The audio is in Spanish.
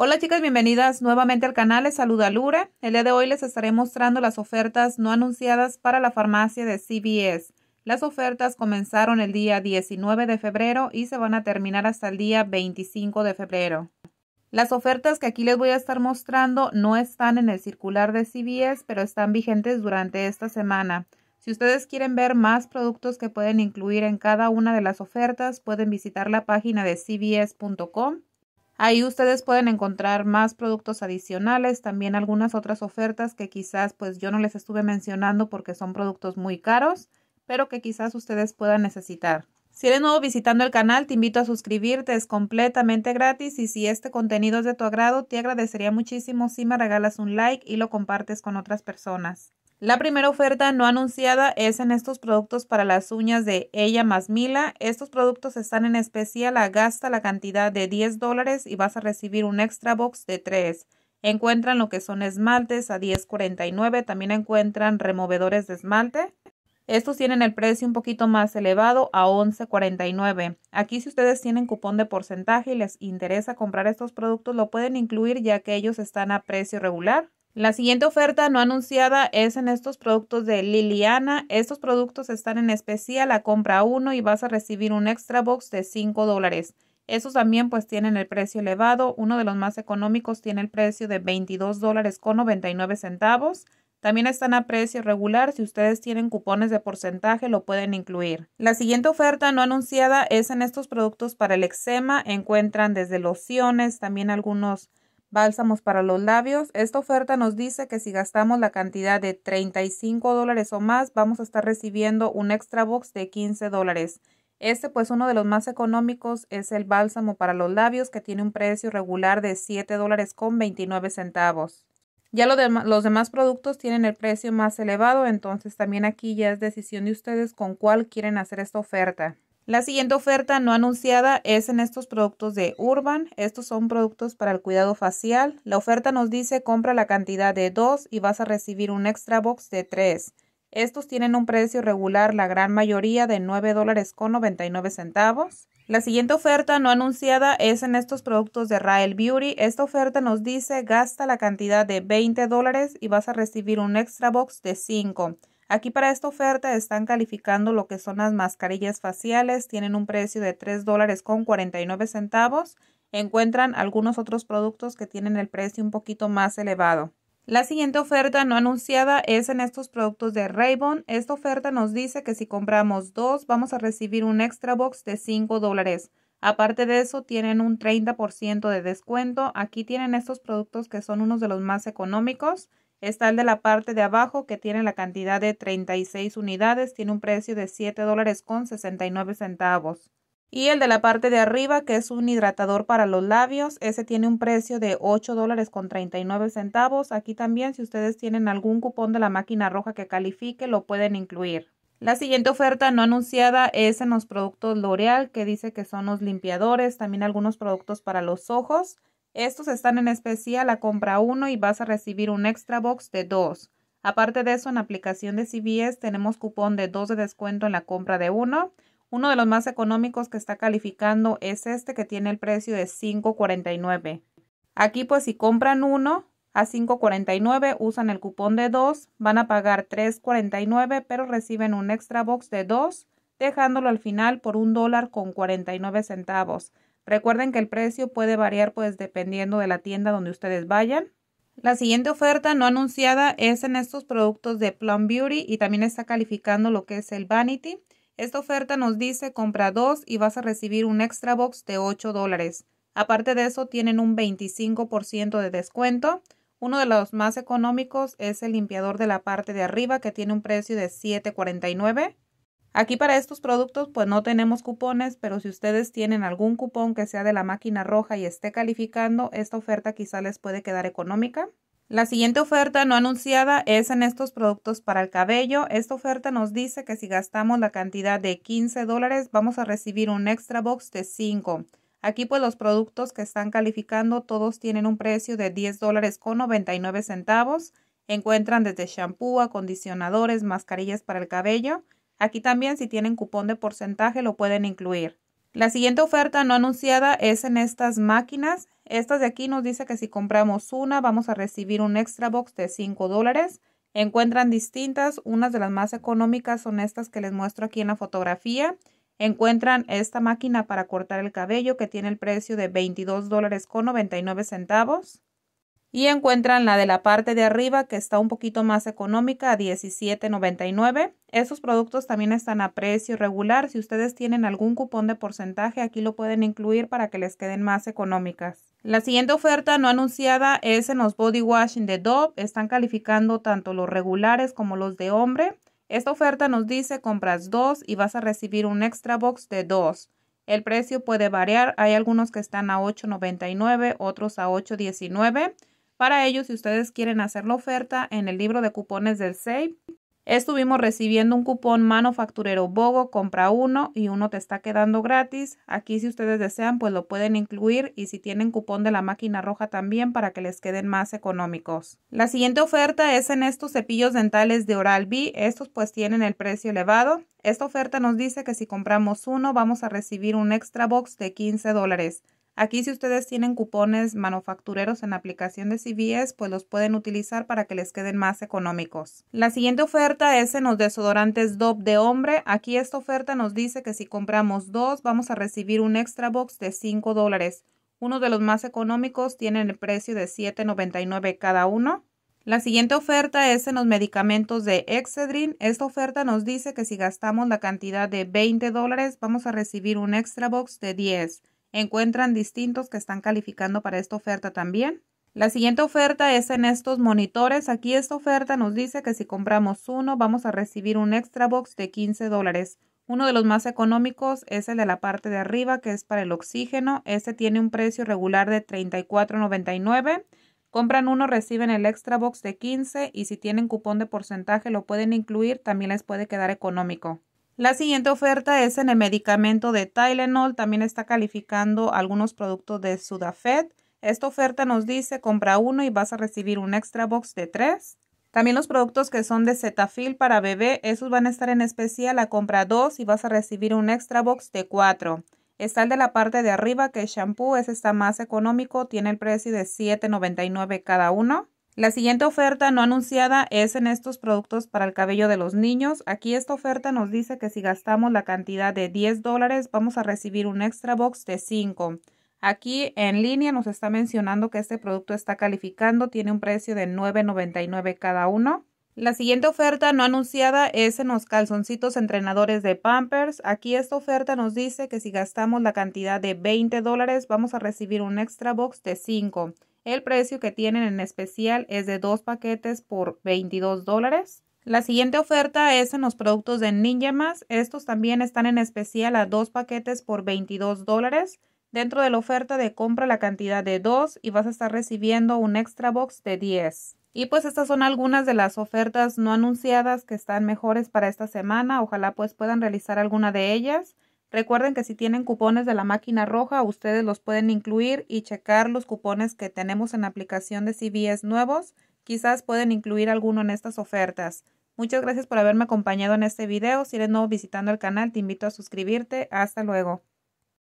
Hola chicas, bienvenidas nuevamente al canal, les saluda Lura. El día de hoy les estaré mostrando las ofertas no anunciadas para la farmacia de CVS. Las ofertas comenzaron el día 19 de febrero y se van a terminar hasta el día 25 de febrero. Las ofertas que aquí les voy a estar mostrando no están en el circular de CVS, pero están vigentes durante esta semana. Si ustedes quieren ver más productos que pueden incluir en cada una de las ofertas, pueden visitar la página de cvs.com Ahí ustedes pueden encontrar más productos adicionales, también algunas otras ofertas que quizás pues yo no les estuve mencionando porque son productos muy caros, pero que quizás ustedes puedan necesitar. Si eres nuevo visitando el canal, te invito a suscribirte, es completamente gratis y si este contenido es de tu agrado, te agradecería muchísimo si me regalas un like y lo compartes con otras personas. La primera oferta no anunciada es en estos productos para las uñas de Ella más Mila. Estos productos están en especial a gasta la cantidad de 10 dólares y vas a recibir un extra box de 3. Encuentran lo que son esmaltes a 10.49. También encuentran removedores de esmalte. Estos tienen el precio un poquito más elevado a 11.49. Aquí si ustedes tienen cupón de porcentaje y les interesa comprar estos productos lo pueden incluir ya que ellos están a precio regular. La siguiente oferta no anunciada es en estos productos de Liliana. Estos productos están en especial a compra uno y vas a recibir un extra box de 5 dólares. Esos también pues tienen el precio elevado. Uno de los más económicos tiene el precio de 22 dólares con 99 centavos. También están a precio regular. Si ustedes tienen cupones de porcentaje, lo pueden incluir. La siguiente oferta no anunciada es en estos productos para el eczema. Encuentran desde lociones, también algunos bálsamos para los labios. Esta oferta nos dice que si gastamos la cantidad de 35 dólares o más, vamos a estar recibiendo un extra box de 15 dólares. Este, pues uno de los más económicos es el bálsamo para los labios que tiene un precio regular de 7 dólares con 29 centavos. Ya los demás productos tienen el precio más elevado, entonces también aquí ya es decisión de ustedes con cuál quieren hacer esta oferta. La siguiente oferta no anunciada es en estos productos de Urban. Estos son productos para el cuidado facial. La oferta nos dice compra la cantidad de 2 y vas a recibir un extra box de 3. Estos tienen un precio regular, la gran mayoría de nueve dólares con nueve centavos. La siguiente oferta no anunciada es en estos productos de Rael Beauty. Esta oferta nos dice gasta la cantidad de 20 dólares y vas a recibir un extra box de 5. Aquí para esta oferta están calificando lo que son las mascarillas faciales, tienen un precio de tres dólares con 49 centavos. Encuentran algunos otros productos que tienen el precio un poquito más elevado. La siguiente oferta no anunciada es en estos productos de Raybon. Esta oferta nos dice que si compramos dos vamos a recibir un extra box de 5 dólares. Aparte de eso, tienen un 30% de descuento. Aquí tienen estos productos que son unos de los más económicos. Está el de la parte de abajo que tiene la cantidad de 36 unidades, tiene un precio de siete dólares con 69 centavos. Y el de la parte de arriba, que es un hidratador para los labios, ese tiene un precio de ocho dólares con 39 centavos. Aquí también, si ustedes tienen algún cupón de la máquina roja que califique, lo pueden incluir. La siguiente oferta no anunciada es en los productos L'Oreal, que dice que son los limpiadores, también algunos productos para los ojos. Estos están en especial a compra uno y vas a recibir un extra box de dos. Aparte de eso, en aplicación de CBS tenemos cupón de 2 de descuento en la compra de uno. Uno de los más económicos que está calificando es este que tiene el precio de 5.49. Aquí pues si compran uno a 5.49 usan el cupón de 2, van a pagar 3.49 pero reciben un extra box de dos, dejándolo al final por un dólar con nueve centavos. Recuerden que el precio puede variar pues dependiendo de la tienda donde ustedes vayan. La siguiente oferta no anunciada es en estos productos de Plum Beauty y también está calificando lo que es el Vanity. Esta oferta nos dice compra dos y vas a recibir un extra box de 8 dólares. Aparte de eso tienen un 25% de descuento. Uno de los más económicos es el limpiador de la parte de arriba que tiene un precio de $7.49. Aquí para estos productos pues no tenemos cupones, pero si ustedes tienen algún cupón que sea de la máquina roja y esté calificando, esta oferta quizá les puede quedar económica. La siguiente oferta no anunciada es en estos productos para el cabello. Esta oferta nos dice que si gastamos la cantidad de 15 dólares vamos a recibir un extra box de 5. Aquí pues los productos que están calificando todos tienen un precio de 10 dólares con 99 centavos. Encuentran desde shampoo, acondicionadores, mascarillas para el cabello Aquí también si tienen cupón de porcentaje lo pueden incluir. La siguiente oferta no anunciada es en estas máquinas. Estas de aquí nos dice que si compramos una vamos a recibir un extra box de 5 dólares. Encuentran distintas, unas de las más económicas son estas que les muestro aquí en la fotografía. Encuentran esta máquina para cortar el cabello que tiene el precio de 22 dólares con nueve centavos y encuentran la de la parte de arriba que está un poquito más económica a $17.99. Esos productos también están a precio regular. Si ustedes tienen algún cupón de porcentaje, aquí lo pueden incluir para que les queden más económicas. La siguiente oferta no anunciada es en los body washing de Dove. Están calificando tanto los regulares como los de hombre. Esta oferta nos dice compras dos y vas a recibir un extra box de dos. El precio puede variar. Hay algunos que están a $8.99, otros a $8.19. Para ello, si ustedes quieren hacer la oferta en el libro de cupones del SAVE, estuvimos recibiendo un cupón manufacturero Bogo, compra uno y uno te está quedando gratis. Aquí si ustedes desean, pues lo pueden incluir y si tienen cupón de la máquina roja también para que les queden más económicos. La siguiente oferta es en estos cepillos dentales de Oral-B. Estos pues tienen el precio elevado. Esta oferta nos dice que si compramos uno vamos a recibir un extra box de 15 dólares. Aquí si ustedes tienen cupones manufactureros en aplicación de CVS, pues los pueden utilizar para que les queden más económicos. La siguiente oferta es en los desodorantes DOP de hombre. Aquí esta oferta nos dice que si compramos dos vamos a recibir un extra box de 5 dólares. Uno de los más económicos tienen el precio de $7.99 cada uno. La siguiente oferta es en los medicamentos de Excedrin. Esta oferta nos dice que si gastamos la cantidad de 20 dólares vamos a recibir un extra box de 10 encuentran distintos que están calificando para esta oferta también. La siguiente oferta es en estos monitores. Aquí esta oferta nos dice que si compramos uno vamos a recibir un extra box de 15 dólares. Uno de los más económicos es el de la parte de arriba que es para el oxígeno. Este tiene un precio regular de $34.99. Compran uno, reciben el extra box de 15 y si tienen cupón de porcentaje lo pueden incluir, también les puede quedar económico. La siguiente oferta es en el medicamento de Tylenol, también está calificando algunos productos de Sudafed. Esta oferta nos dice compra uno y vas a recibir un extra box de tres. También los productos que son de Zetafil para bebé, esos van a estar en especial a compra dos y vas a recibir un extra box de cuatro. Está el de la parte de arriba que es shampoo, ese está más económico, tiene el precio de $7.99 cada uno. La siguiente oferta no anunciada es en estos productos para el cabello de los niños. Aquí esta oferta nos dice que si gastamos la cantidad de 10 dólares vamos a recibir un extra box de 5. Aquí en línea nos está mencionando que este producto está calificando, tiene un precio de 9.99 cada uno. La siguiente oferta no anunciada es en los calzoncitos entrenadores de Pampers. Aquí esta oferta nos dice que si gastamos la cantidad de 20 dólares vamos a recibir un extra box de 5. El precio que tienen en especial es de dos paquetes por 22 dólares. La siguiente oferta es en los productos de Ninja Más. Estos también están en especial a dos paquetes por 22 dólares. Dentro de la oferta de compra la cantidad de 2 y vas a estar recibiendo un extra box de 10. Y pues estas son algunas de las ofertas no anunciadas que están mejores para esta semana. Ojalá pues puedan realizar alguna de ellas. Recuerden que si tienen cupones de la máquina roja, ustedes los pueden incluir y checar los cupones que tenemos en la aplicación de CBS nuevos. Quizás pueden incluir alguno en estas ofertas. Muchas gracias por haberme acompañado en este video. Si eres nuevo visitando el canal, te invito a suscribirte. Hasta luego.